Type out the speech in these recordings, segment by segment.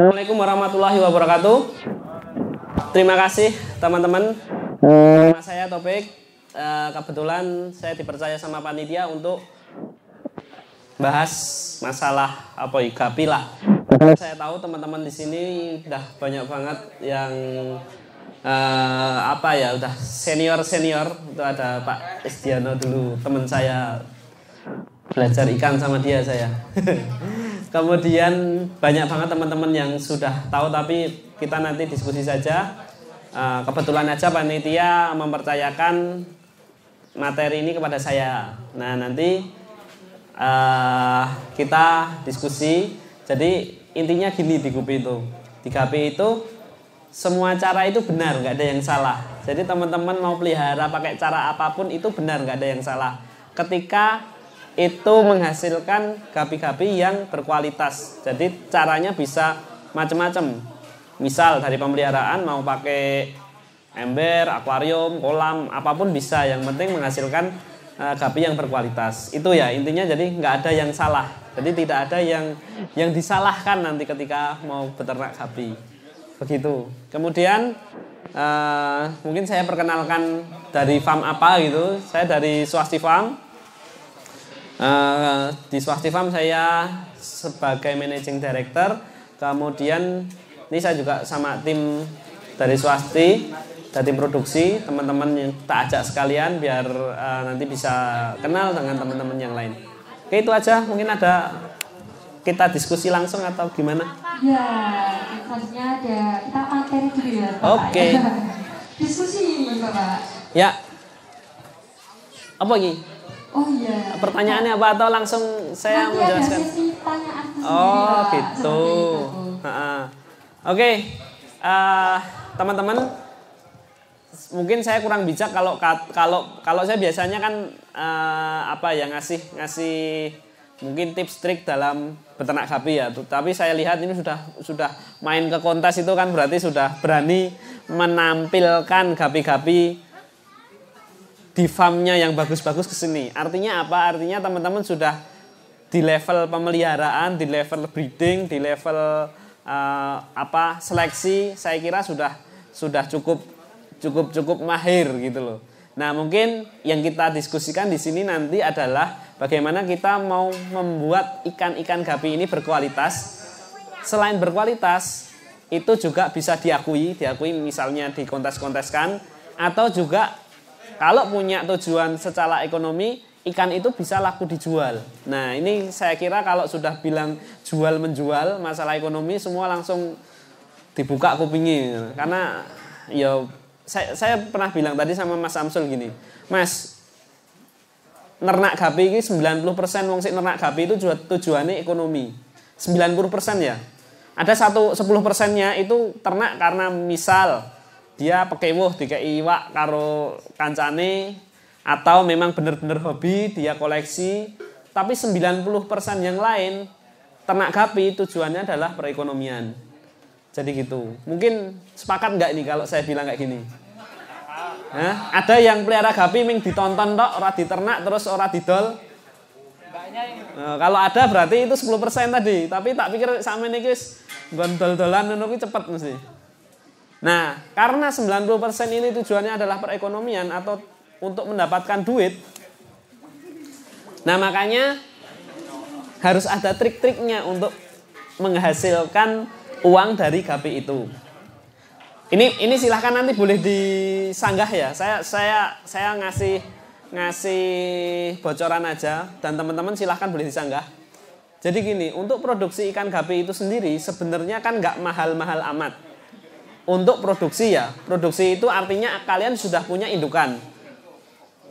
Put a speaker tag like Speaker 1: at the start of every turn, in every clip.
Speaker 1: Assalamualaikum warahmatullahi wabarakatuh. Terima kasih teman-teman. Eh. Nama saya Topik. Eh, kebetulan saya dipercaya sama panitia untuk bahas masalah apa IGAPI ya, lah. Saya tahu teman-teman di sini udah banyak banget yang uh, apa ya udah senior senior itu ada Pak Estiano dulu teman saya belajar ikan sama dia saya. Kemudian banyak banget teman-teman yang sudah tahu tapi kita nanti diskusi saja. Eh, kebetulan aja panitia mempercayakan materi ini kepada saya. Nah nanti uh, kita diskusi. Jadi intinya gini di kopi itu, di KP itu semua cara itu benar, nggak ada yang salah. Jadi teman-teman mau pelihara pakai cara apapun itu benar, nggak ada yang salah. Ketika itu menghasilkan gapi-gapi yang berkualitas. Jadi caranya bisa macam-macam. Misal dari pemeliharaan mau pakai ember, akuarium, kolam, apapun bisa. Yang penting menghasilkan uh, yang berkualitas. Itu ya intinya. Jadi nggak ada yang salah. Jadi tidak ada yang yang disalahkan nanti ketika mau beternak sapi Begitu. Kemudian uh, mungkin saya perkenalkan dari farm apa gitu. Saya dari Swasti Farm Uh, di Swastifam saya sebagai managing director, kemudian ini saya juga sama tim dari Swasti dari tim produksi, teman-teman yang tak ajak sekalian biar uh, nanti bisa kenal dengan teman-teman yang lain. Oke, itu aja. Mungkin ada kita diskusi langsung atau gimana? Ya, maksudnya ada kita materi dulu ya. Oke. diskusi, Bapak. Ya. Apa lagi? Oh iya. Pertanyaannya apa atau langsung saya Nanti menjelaskan? Ada sesi oh iya, gitu. gitu. Oke, eh, teman-teman, mungkin saya kurang bijak kalau kalau kalau saya biasanya kan uh, apa ya ngasih ngasih mungkin tips trik dalam beternak sapi ya tapi saya lihat ini sudah sudah main ke kontes itu kan berarti sudah berani menampilkan gapi-gapi di farmnya yang bagus-bagus ke sini. Artinya apa? Artinya teman-teman sudah di level pemeliharaan, di level breeding, di level uh, apa seleksi, saya kira sudah sudah cukup cukup cukup mahir gitu loh. Nah, mungkin yang kita diskusikan di sini nanti adalah bagaimana kita mau membuat ikan-ikan gapi ini berkualitas. Selain berkualitas, itu juga bisa diakui, diakui misalnya dikontes-konteskan atau juga kalau punya tujuan secara ekonomi, ikan itu bisa laku dijual. Nah, ini saya kira kalau sudah bilang jual menjual masalah ekonomi semua langsung dibuka kupingnya karena ya saya, saya pernah bilang tadi sama Mas Samsul gini, Mas nernak gapi ini 90% wong sik nernak gapi itu tujuannya ekonomi. 90% ya. Ada satu 10 persennya itu ternak karena misal dia pekewuh tiga iwak karo kancane atau memang benar-benar hobi dia koleksi tapi 90% yang lain ternak kapi tujuannya adalah perekonomian jadi gitu mungkin sepakat nggak nih kalau saya bilang kayak gini Hah? ada yang pelihara kapi ming ditonton dok, ora diternak terus ora didol nah, kalau ada berarti itu 10% tadi tapi tak pikir sama ini guys gondol dolan cepet mesti Nah, karena 90% ini tujuannya adalah perekonomian atau untuk mendapatkan duit. Nah, makanya harus ada trik-triknya untuk menghasilkan uang dari gapi itu. Ini ini silahkan nanti boleh disanggah ya. Saya saya saya ngasih ngasih bocoran aja dan teman-teman silahkan boleh disanggah. Jadi gini, untuk produksi ikan gapi itu sendiri sebenarnya kan nggak mahal-mahal amat untuk produksi ya. Produksi itu artinya kalian sudah punya indukan.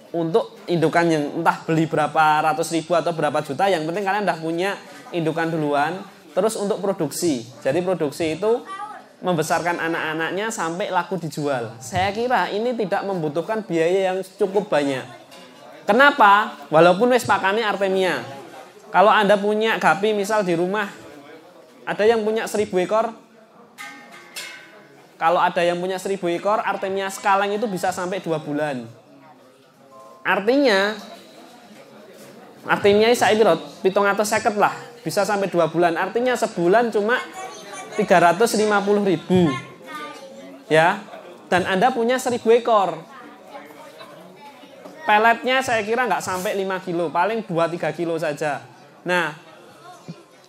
Speaker 1: Untuk indukan yang entah beli berapa ratus ribu atau berapa juta, yang penting kalian sudah punya indukan duluan. Terus untuk produksi. Jadi produksi itu membesarkan anak-anaknya sampai laku dijual. Saya kira ini tidak membutuhkan biaya yang cukup banyak. Kenapa? Walaupun wis pakannya Artemia. Kalau Anda punya gapi misal di rumah, ada yang punya seribu ekor, kalau ada yang punya seribu ekor, artemia skaleng itu bisa sampai dua bulan. Artinya, artinya saya pirot, pitong atau seket lah, bisa sampai dua bulan. Artinya sebulan cuma tiga ratus lima puluh ribu. Ya, dan Anda punya seribu ekor. Peletnya saya kira nggak sampai 5 kilo, paling 2-3 kilo saja. Nah,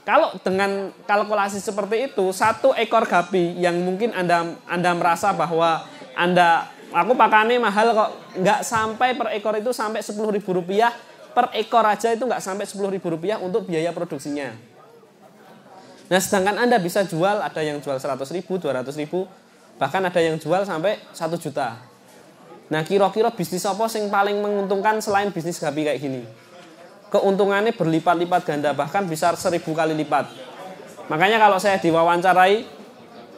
Speaker 1: kalau dengan kalkulasi seperti itu, satu ekor gapi yang mungkin Anda Anda merasa bahwa Anda aku pakannya mahal kok nggak sampai per ekor itu sampai sepuluh ribu rupiah per ekor aja itu nggak sampai sepuluh ribu rupiah untuk biaya produksinya. Nah sedangkan Anda bisa jual ada yang jual seratus ribu, dua ratus ribu, bahkan ada yang jual sampai satu juta. Nah kira-kira bisnis apa yang paling menguntungkan selain bisnis gapi kayak gini? keuntungannya berlipat-lipat ganda bahkan bisa seribu kali lipat. Makanya kalau saya diwawancarai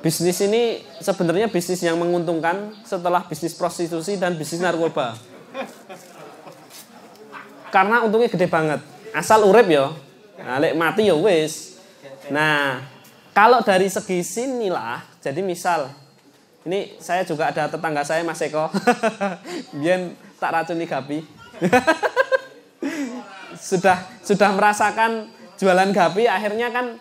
Speaker 1: bisnis ini sebenarnya bisnis yang menguntungkan setelah bisnis prostitusi dan bisnis narkoba. Karena untungnya gede banget. Asal urip ya. Nah, lek mati ya wis. Nah, kalau dari segi sinilah, jadi misal ini saya juga ada tetangga saya Mas Eko. Biar tak racun racuni gapi. sudah sudah merasakan jualan gapi akhirnya kan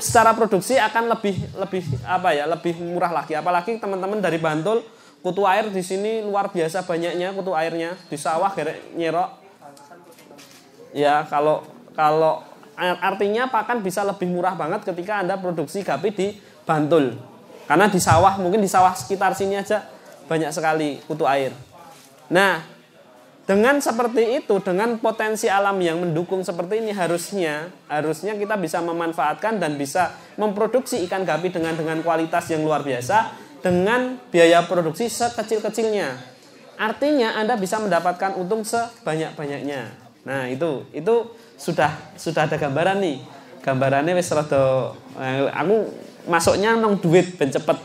Speaker 1: secara produksi akan lebih lebih apa ya lebih murah lagi apalagi teman-teman dari Bantul kutu air di sini luar biasa banyaknya kutu airnya di sawah gerek nyerok ya kalau kalau artinya pakan bisa lebih murah banget ketika anda produksi gapi di Bantul karena di sawah mungkin di sawah sekitar sini aja banyak sekali kutu air nah dengan seperti itu, dengan potensi alam yang mendukung seperti ini harusnya harusnya kita bisa memanfaatkan dan bisa memproduksi ikan gapi dengan dengan kualitas yang luar biasa dengan biaya produksi sekecil-kecilnya. Artinya Anda bisa mendapatkan untung sebanyak-banyaknya. Nah, itu itu sudah sudah ada gambaran nih. Gambarannya wes rada eh, aku masuknya nong duit ben cepet.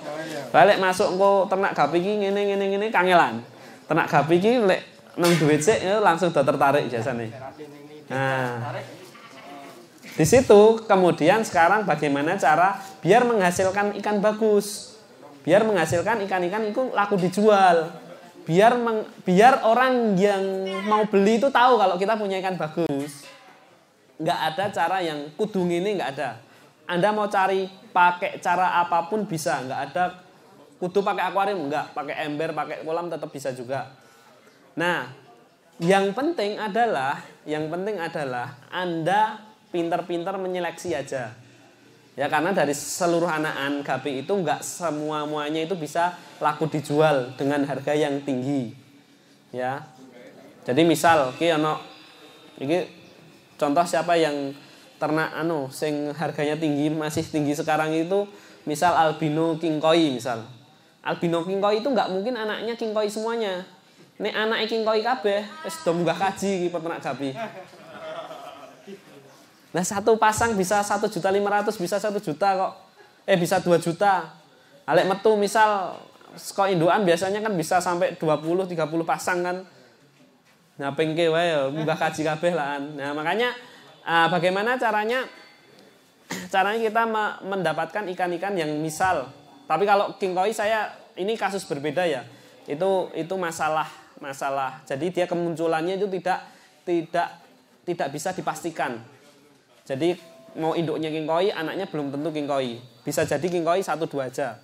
Speaker 1: Balik masuk engko ternak gapi gini, gini, gini, kangelan. Ternak gapi gini lek nang duit itu ya, langsung udah tertarik jasa nih. Nah, di situ kemudian sekarang bagaimana cara biar menghasilkan ikan bagus, biar menghasilkan ikan-ikan itu laku dijual, biar meng, biar orang yang mau beli itu tahu kalau kita punya ikan bagus. Nggak ada cara yang kudung ini nggak ada. Anda mau cari pakai cara apapun bisa, nggak ada kudu pakai akuarium, nggak pakai ember, pakai kolam tetap bisa juga Nah, yang penting adalah yang penting adalah Anda pintar-pintar menyeleksi aja. Ya karena dari seluruh anak-anak itu nggak semua-muanya itu bisa laku dijual dengan harga yang tinggi. Ya. Jadi misal ki ono iki contoh siapa yang ternak anu sing harganya tinggi masih tinggi sekarang itu misal albino king koi misal. Albino king koi itu nggak mungkin anaknya king koi semuanya ini anak iki koi kabeh wis do munggah kaji iki peternak sapi. Nah satu pasang bisa satu juta lima ratus bisa satu juta kok. Eh bisa dua juta. Alek metu misal sekolah induan biasanya kan bisa sampai dua puluh tiga puluh pasang kan. Nah pengke wae munggah kaji kabeh lah. Nah makanya uh, bagaimana caranya caranya kita mendapatkan ikan-ikan yang misal. Tapi kalau king koi saya ini kasus berbeda ya. Itu itu masalah masalah. Jadi dia kemunculannya itu tidak tidak tidak bisa dipastikan. Jadi mau induknya king koi anaknya belum tentu king koi Bisa jadi king koi satu dua aja.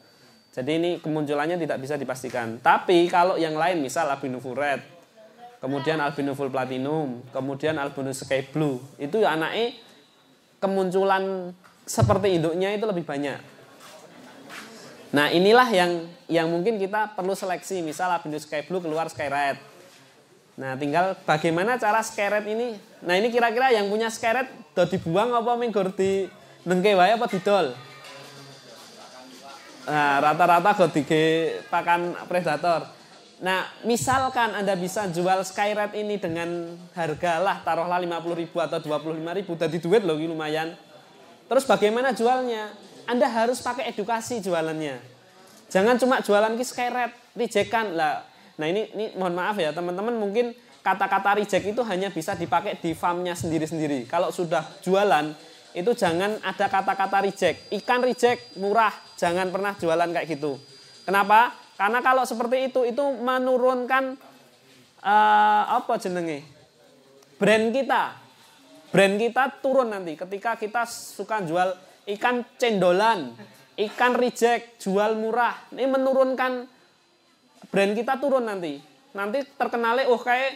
Speaker 1: Jadi ini kemunculannya tidak bisa dipastikan. Tapi kalau yang lain misal albino red, kemudian albino full platinum, kemudian albino sky blue, itu anaknya kemunculan seperti induknya itu lebih banyak. Nah inilah yang yang mungkin kita perlu seleksi. Misal Abinus Sky Blue keluar Sky Red. Nah tinggal bagaimana cara Sky Red ini. Nah ini kira-kira yang punya Sky Red dibuang apa minggur di nengke wae apa didol? Nah rata-rata gotige pakan predator. Nah misalkan Anda bisa jual Sky Red ini dengan harga lah taruhlah 50.000 ribu atau 25.000 ribu. Jadi duit loh lumayan. Terus bagaimana jualnya? Anda harus pakai edukasi jualannya. Jangan cuma jualan ki skeret, rijekan lah. Nah ini, ini mohon maaf ya teman-teman mungkin kata-kata reject itu hanya bisa dipakai di farmnya sendiri-sendiri. Kalau sudah jualan itu jangan ada kata-kata reject. Ikan reject murah, jangan pernah jualan kayak gitu. Kenapa? Karena kalau seperti itu itu menurunkan uh, apa jenenge? Brand kita. Brand kita turun nanti ketika kita suka jual ikan cendolan, ikan reject, jual murah. Ini menurunkan brand kita turun nanti. Nanti terkenalnya, oh kayak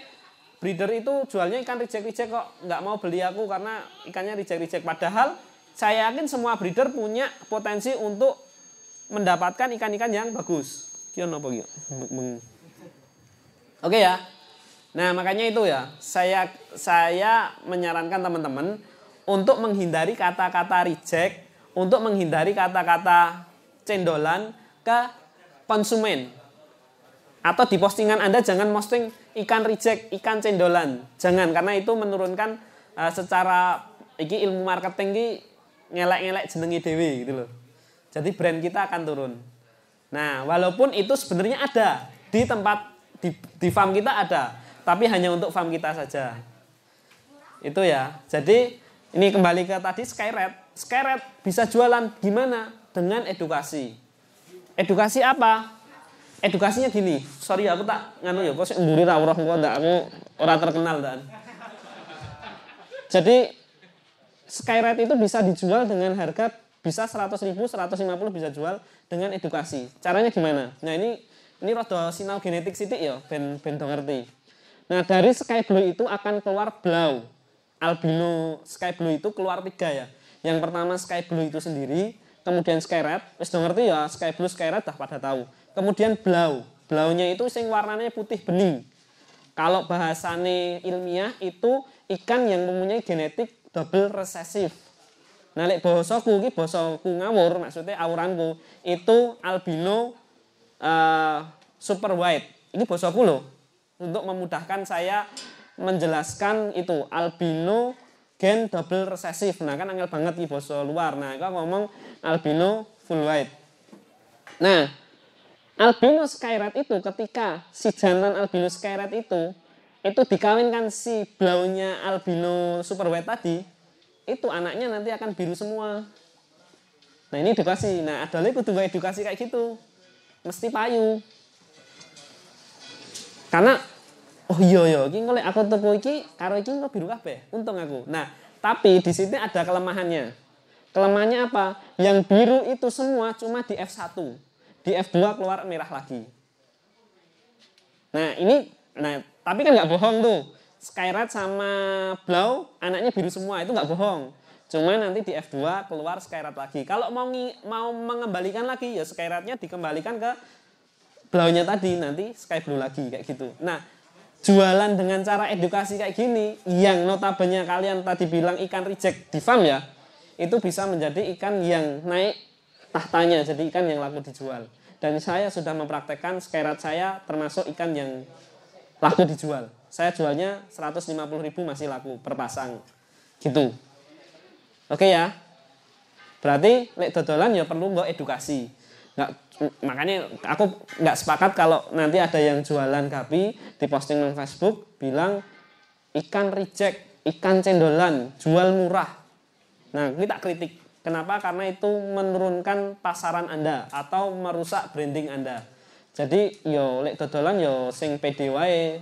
Speaker 1: breeder itu jualnya ikan reject-reject kok nggak mau beli aku karena ikannya reject-reject. Padahal saya yakin semua breeder punya potensi untuk mendapatkan ikan-ikan yang bagus. Kion no Oke ya. Nah makanya itu ya. Saya saya menyarankan teman-teman untuk menghindari kata-kata reject, untuk menghindari kata-kata cendolan ke konsumen. Atau di postingan Anda jangan posting ikan reject, ikan cendolan. Jangan karena itu menurunkan eh, secara iki ilmu marketing ki ngelek-ngelek jenenge dewi gitu loh. Jadi brand kita akan turun. Nah, walaupun itu sebenarnya ada di tempat di, di farm kita ada, tapi hanya untuk farm kita saja. Itu ya. Jadi ini kembali ke tadi Skyred. Skyred bisa jualan gimana? Dengan edukasi. Edukasi apa? Edukasinya gini. Sorry aku tak nganu ya, kok mburi ra weruh engko ndak aku ora terkenal dan. Jadi Skyred itu bisa dijual dengan harga bisa 100 ribu, 150 bisa jual dengan edukasi. Caranya gimana? Nah ini ini rada sinau genetik sithik ya, ben ben ngerti. Nah dari sky itu akan keluar blau albino sky blue itu keluar tiga ya yang pertama sky blue itu sendiri kemudian sky red wis ngerti ya sky blue sky red dah pada tahu kemudian blau blaunya itu sing warnanya putih bening kalau bahasane ilmiah itu ikan yang mempunyai genetik double resesif nah lek bosoku ki bosoku ngawur maksudnya auranku itu albino uh, super white ini bosoku loh untuk memudahkan saya menjelaskan itu albino gen double resesif. Nah, kan angel banget di boso luar. Nah, kalau ngomong albino full white. Nah, albino skyrat itu ketika si jantan albino skyrat itu itu dikawinkan si blaunya albino super white tadi, itu anaknya nanti akan biru semua. Nah, ini edukasi. Nah, ada lagi kudu edukasi kayak gitu. Mesti payu. Karena oh iya iya ini kalau aku tuku iki karo iki kok biru kabeh untung aku nah tapi di sini ada kelemahannya kelemahannya apa yang biru itu semua cuma di F1 di F2 keluar merah lagi nah ini nah tapi kan nggak bohong tuh Skyrat sama Blau anaknya biru semua itu nggak bohong Cuma nanti di F2 keluar Skyrat lagi. Kalau mau mau mengembalikan lagi ya Skyratnya dikembalikan ke Blau-nya tadi nanti Sky Blue lagi kayak gitu. Nah, jualan dengan cara edukasi kayak gini yang notabene kalian tadi bilang ikan reject di farm ya itu bisa menjadi ikan yang naik tahtanya jadi ikan yang laku dijual dan saya sudah mempraktekkan skerat saya termasuk ikan yang laku dijual saya jualnya 150.000 masih laku per pasang gitu oke ya berarti lek dodolan ya perlu nggak edukasi nggak makanya aku nggak sepakat kalau nanti ada yang jualan kapi di posting di Facebook bilang ikan reject, ikan cendolan, jual murah. Nah, kita kritik. Kenapa? Karena itu menurunkan pasaran Anda atau merusak branding Anda. Jadi yo lek dodolan yo sing pede wae.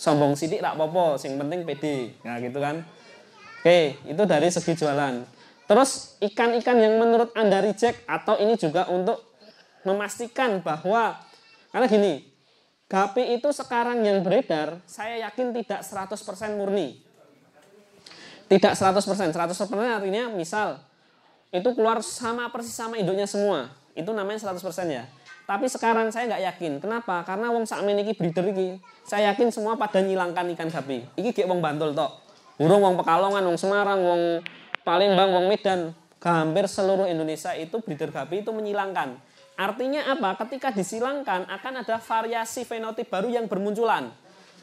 Speaker 1: Sombong sidik tak popo, sing penting PD. Nah, gitu kan. Oke, itu dari segi jualan. Terus ikan-ikan yang menurut Anda reject atau ini juga untuk memastikan bahwa karena gini, Gapi itu sekarang yang beredar, saya yakin tidak 100% murni. Tidak 100%, 100% artinya misal itu keluar sama persis sama induknya semua. Itu namanya 100% ya. Tapi sekarang saya nggak yakin. Kenapa? Karena wong sakmen iki breeder iki. Saya yakin semua pada nyilangkan ikan gapi. Iki gek wong Bantul tok. Burung wong Pekalongan, wong Semarang, wong Palembang, wong Medan, hampir seluruh Indonesia itu breeder gapi itu menyilangkan Artinya apa? Ketika disilangkan akan ada variasi fenotip baru yang bermunculan.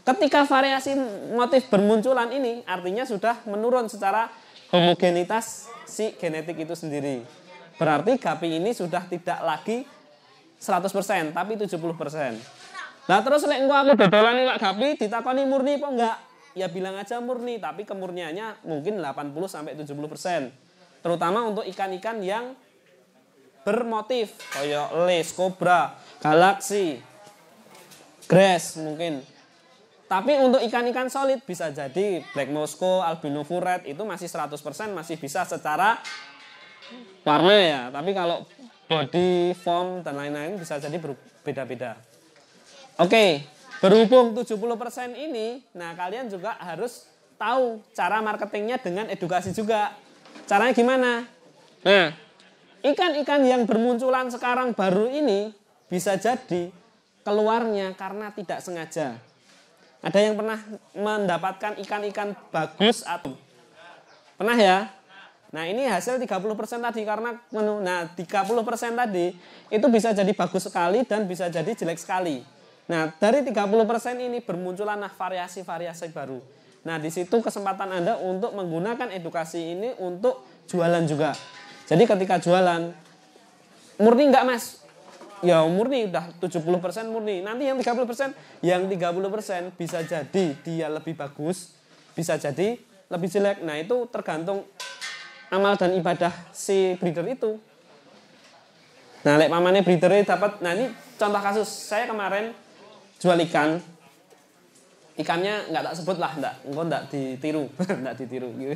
Speaker 1: Ketika variasi motif bermunculan ini artinya sudah menurun secara homogenitas si genetik itu sendiri. Berarti gapi ini sudah tidak lagi 100% tapi 70%. Nah terus lek aku dodolan iwak gapi ditakoni murni apa enggak? Ya bilang aja murni tapi kemurniannya mungkin 80 sampai 70%. Terutama untuk ikan-ikan yang bermotif koyo list, kobra, galaksi, grass mungkin. Tapi untuk ikan-ikan solid bisa jadi black mosco, albino furet itu masih 100% masih bisa secara warna ya. Tapi kalau body form dan lain-lain bisa jadi berbeda-beda. Oke, berhubung 70% ini, nah kalian juga harus tahu cara marketingnya dengan edukasi juga. Caranya gimana? Nah, Ikan-ikan yang bermunculan sekarang baru ini bisa jadi keluarnya karena tidak sengaja. Ada yang pernah mendapatkan ikan-ikan bagus atau pernah ya? Nah, ini hasil 30% tadi karena menu nah 30% tadi itu bisa jadi bagus sekali dan bisa jadi jelek sekali. Nah, dari 30% ini bermunculanlah variasi-variasi baru. Nah, di situ kesempatan Anda untuk menggunakan edukasi ini untuk jualan juga. Jadi ketika jualan murni enggak Mas? Ya murni udah 70% murni. Nanti yang 30% yang 30% bisa jadi dia lebih bagus, bisa jadi lebih jelek. Nah, itu tergantung amal dan ibadah si breeder itu. Nah, lek pamane ini dapat nah ini contoh kasus saya kemarin jual ikan ikannya nggak tak sebut lah enggak, enggak nggak ditiru enggak ditiru gitu.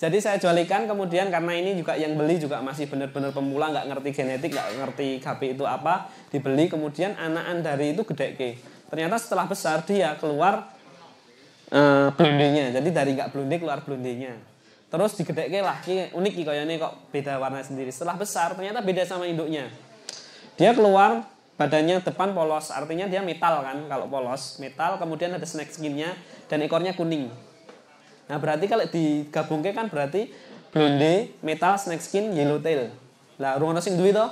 Speaker 1: jadi saya jual ikan kemudian karena ini juga yang beli juga masih benar-benar pemula nggak ngerti genetik nggak ngerti KB itu apa dibeli kemudian anakan dari itu gede ke ternyata setelah besar dia keluar uh, eh, blundingnya jadi dari nggak blunding keluar blundingnya terus digede ke lah ini unik ini kok beda warna sendiri setelah besar ternyata beda sama induknya dia keluar badannya depan polos artinya dia metal kan kalau polos metal kemudian ada snake skinnya dan ekornya kuning nah berarti kalau digabungkan kan berarti blonde metal snake skin yellow tail lah ruangan sing duit toh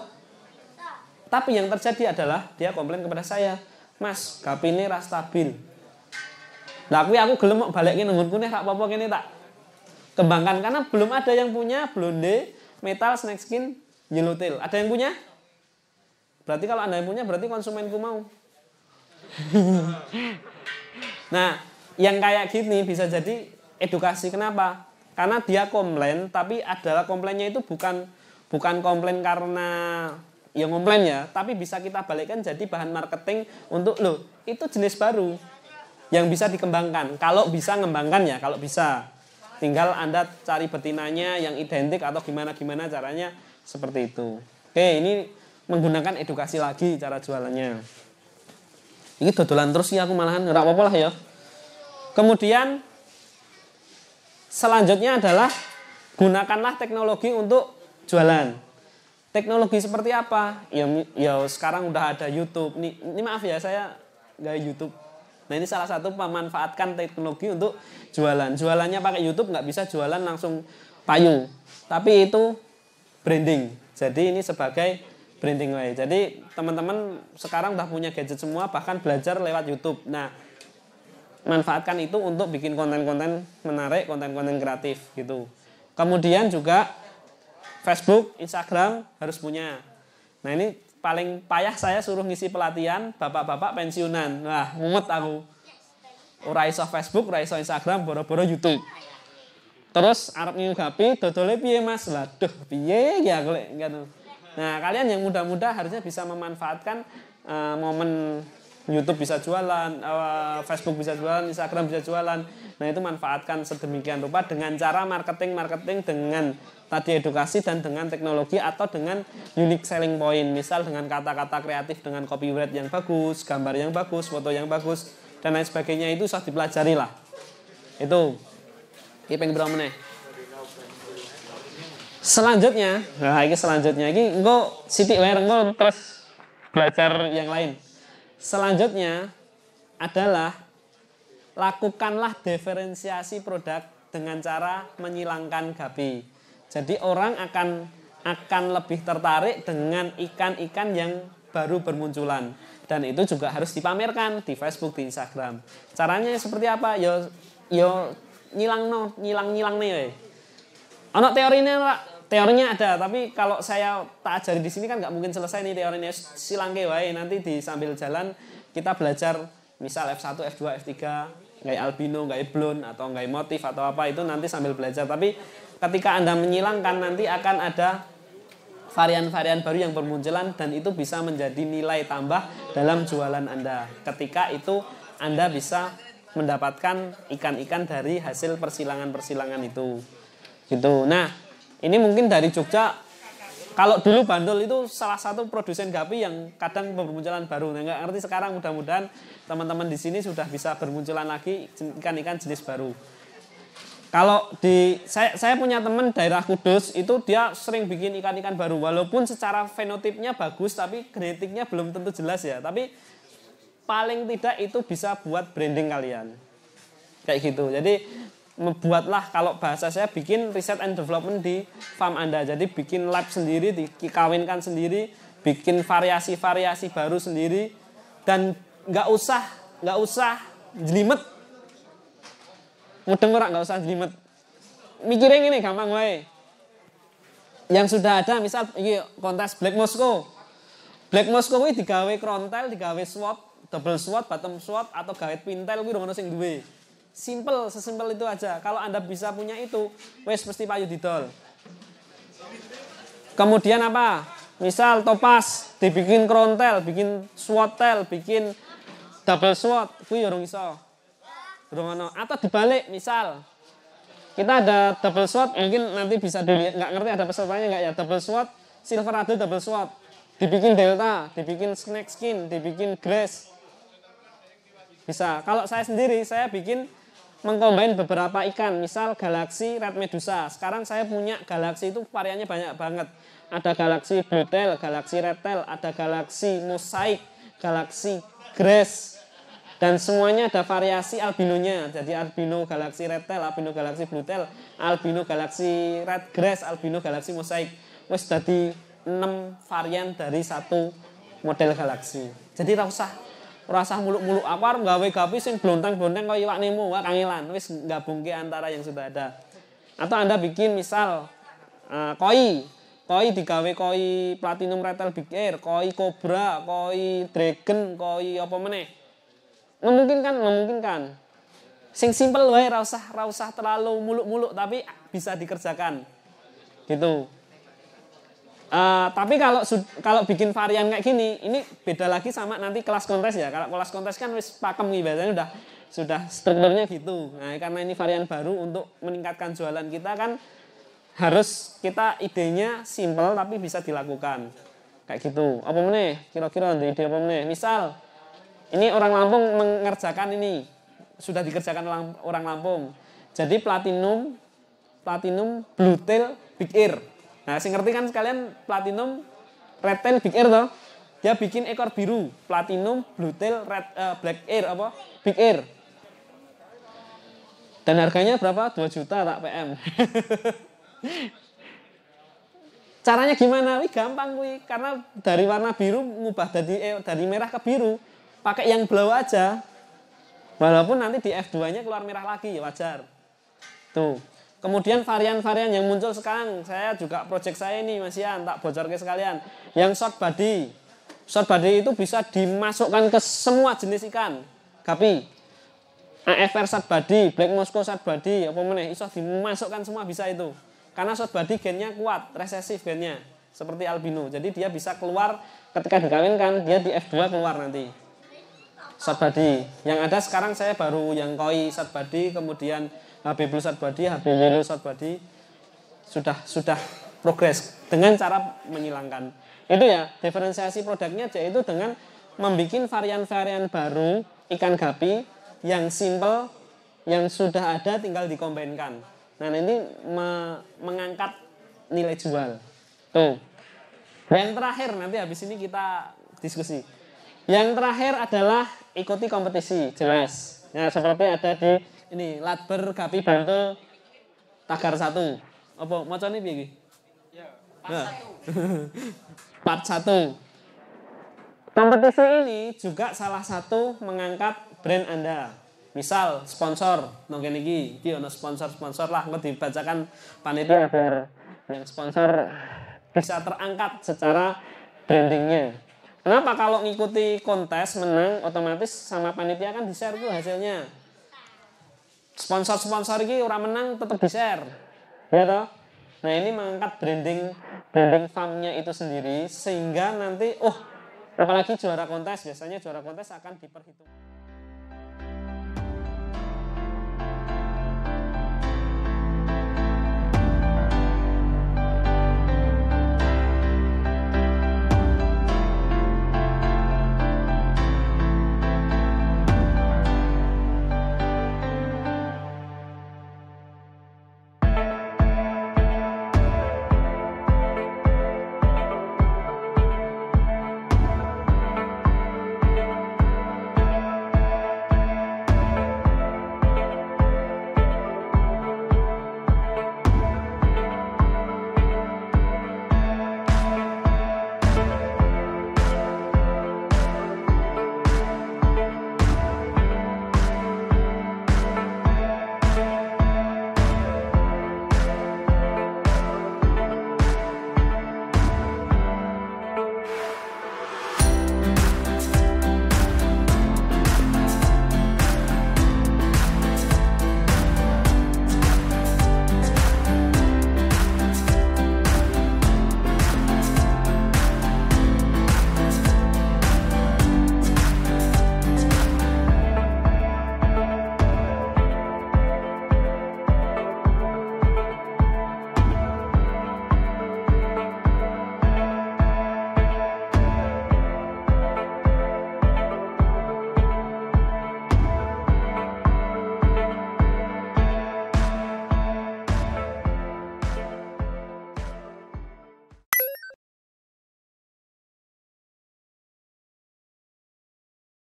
Speaker 1: tapi yang terjadi adalah dia komplain kepada saya mas kapi ini ras stabil lah aku aku gelem balikin nunggu nih rak popo ini tak kembangkan karena belum ada yang punya blonde metal snake skin yellow tail ada yang punya Berarti kalau Anda punya berarti konsumenku mau. nah, yang kayak gini bisa jadi edukasi. Kenapa? Karena dia komplain, tapi adalah komplainnya itu bukan bukan komplain karena ya komplain ya, tapi bisa kita balikkan jadi bahan marketing untuk lo itu jenis baru yang bisa dikembangkan. Kalau bisa ngembangkan ya, kalau bisa. Tinggal Anda cari betinanya yang identik atau gimana-gimana caranya seperti itu. Oke, ini menggunakan edukasi lagi cara jualannya. Ini dodolan terus ya aku malahan, nggak apa-apa lah ya. Kemudian selanjutnya adalah gunakanlah teknologi untuk jualan. Teknologi seperti apa? Ya, ya sekarang udah ada YouTube. Nih, ini maaf ya saya nggak YouTube. Nah ini salah satu memanfaatkan teknologi untuk jualan. Jualannya pakai YouTube nggak bisa jualan langsung payung, tapi itu branding. Jadi ini sebagai printing way. Jadi teman-teman sekarang udah punya gadget semua bahkan belajar lewat YouTube. Nah, manfaatkan itu untuk bikin konten-konten menarik, konten-konten kreatif gitu. Kemudian juga Facebook, Instagram harus punya. Nah, ini paling payah saya suruh ngisi pelatihan bapak-bapak pensiunan. Wah, mumet aku. Ora iso Facebook, ora iso Instagram, boro-boro YouTube. Terus arep nyugapi dodole piye Mas? Lah, duh, piye ya aku lek Nah, kalian yang muda-muda harusnya bisa memanfaatkan uh, momen YouTube bisa jualan, uh, Facebook bisa jualan, Instagram bisa jualan. Nah, itu manfaatkan sedemikian rupa dengan cara marketing-marketing dengan tadi edukasi dan dengan teknologi atau dengan unique selling point. Misal dengan kata-kata kreatif dengan copyright yang bagus, gambar yang bagus, foto yang bagus dan lain sebagainya itu usah dipelajari lah. Itu. Kipeng berapa menit? selanjutnya nah ini selanjutnya ini gue sitik bareng gue terus belajar yang lain selanjutnya adalah lakukanlah diferensiasi produk dengan cara menyilangkan gapi jadi orang akan akan lebih tertarik dengan ikan-ikan yang baru bermunculan dan itu juga harus dipamerkan di Facebook di Instagram caranya seperti apa yo yo nyilang no nyilang nyilang nih anak teori ini teorinya ada tapi kalau saya tak ajari di sini kan nggak mungkin selesai nih teorinya silang wae nanti di sambil jalan kita belajar misal F1, F2, F3 nggak albino, nggak blon atau nggak motif atau apa itu nanti sambil belajar tapi ketika Anda menyilangkan nanti akan ada varian-varian baru yang bermunculan dan itu bisa menjadi nilai tambah dalam jualan Anda ketika itu Anda bisa mendapatkan ikan-ikan dari hasil persilangan-persilangan itu gitu nah ini mungkin dari Jogja kalau dulu Bandul itu salah satu produsen gapi yang kadang bermunculan baru. Nah, nggak ngerti sekarang mudah-mudahan teman-teman di sini sudah bisa bermunculan lagi ikan-ikan jenis baru. Kalau di saya, saya punya teman daerah Kudus itu dia sering bikin ikan-ikan baru walaupun secara fenotipnya bagus tapi genetiknya belum tentu jelas ya. Tapi paling tidak itu bisa buat branding kalian. Kayak gitu. Jadi membuatlah kalau bahasa saya bikin riset and development di farm Anda. Jadi bikin lab sendiri, dikawinkan sendiri, bikin variasi-variasi baru sendiri dan nggak usah nggak usah jelimet. Mudeng ora nggak usah jelimet. Mikirin ini gampang wae. Yang sudah ada misal ini kontes Black Moscow. Black Moscow kuwi digawe krontel, digawe SWOT, double SWOT, bottom SWOT atau gawe pintel kuwi ono sing duwe. Simple, sesimpel itu aja. Kalau Anda bisa punya itu, wes mesti payu didol. Kemudian apa? Misal topas dibikin krontel, bikin swotel bikin double swot kuwi orang ya iso. Urung no Atau dibalik, misal kita ada double swot mungkin nanti bisa dilihat nggak ngerti ada pesertanya nggak ya double swot silver ada double swot dibikin delta, dibikin snake skin, dibikin grass, bisa kalau saya sendiri saya bikin mengkombin beberapa ikan, misal galaksi red medusa. Sekarang saya punya galaksi itu variannya banyak banget. Ada galaksi blue tail, galaksi red tail, ada galaksi mosaik, galaksi grass, dan semuanya ada variasi albinonya. Jadi albino galaksi red tail, albino galaksi blue tail, albino galaksi red grass, albino galaksi mosaik. Wes jadi enam varian dari satu model galaksi. Jadi tak usah rasa muluk-muluk apa gawe gapi sing blonteng-blonteng kaya iwak nemo wah kangelan. Wis gabungke antara yang sudah ada. Atau Anda bikin misal uh, koi. Koi digawe koi platinum retail big air, koi cobra, koi dragon, koi apa meneh. Memungkinkan, memungkinkan. Sing simple wae ra usah ra terlalu muluk-muluk tapi bisa dikerjakan. Gitu. Eh, tapi kalau kalau bikin varian kayak gini, ini beda lagi sama nanti kelas kontes ya. Kalau kelas kontes kan wis pakem biasanya udah sudah strukturnya gitu. Nah, karena ini varian baru untuk meningkatkan jualan kita kan harus kita idenya simple tapi bisa dilakukan. Kayak gitu. Apa meneh? Kira-kira ide apa meneh? Misal ini orang Lampung mengerjakan ini sudah dikerjakan orang Lampung. Jadi platinum platinum blue tail big ear Nah, sing ngerti kan sekalian platinum red tail big ear toh. Dia bikin ekor biru, platinum blue tail red uh, black ear apa? Big ear. Dan harganya berapa? 2 juta tak PM. Caranya gimana? Wih gampang wih. Karena dari warna biru ngubah dari eh, dari merah ke biru. Pakai yang blow aja. Walaupun nanti di F2-nya keluar merah lagi, ya wajar. Tuh. Kemudian varian-varian yang muncul sekarang, saya juga project saya ini Mas Ian, tak bocor ke sekalian. Yang short body. Short body itu bisa dimasukkan ke semua jenis ikan. Gapi. AFR short body, Black Moscow short body, apa meneh, iso dimasukkan semua bisa itu. Karena short body gennya kuat, resesif gennya. Seperti albino. Jadi dia bisa keluar ketika dikawinkan, dia di F2 keluar nanti. Short body. Yang ada sekarang saya baru yang koi short body, kemudian HB Blue badi, Body, HB Yellow sudah sudah progres dengan cara menyilangkan. Itu ya diferensiasi produknya yaitu dengan membuat varian-varian baru ikan gapi yang simple yang sudah ada tinggal dikombinkan. Nah, ini me mengangkat nilai jual. Tuh. Yang terakhir nanti habis ini kita diskusi. Yang terakhir adalah ikuti kompetisi, jelas. Nah, seperti ada di ini Latber Gapi iya. Bantul Tagar satu. Apa mau piye iki? Ya, part satu. Kompetisi ini juga salah satu mengangkat brand Anda. Misal sponsor, mungkin ini iki sponsor-sponsor lah, nggak dibacakan panitia iya, biar yang nah, sponsor bisa terangkat secara brandingnya. Kenapa kalau ngikuti kontes menang otomatis sama panitia kan di share tuh hasilnya sponsor-sponsor ini orang menang tetap di share ya toh nah ini mengangkat branding branding farmnya itu sendiri sehingga nanti oh apalagi juara kontes biasanya juara kontes akan diperhitungkan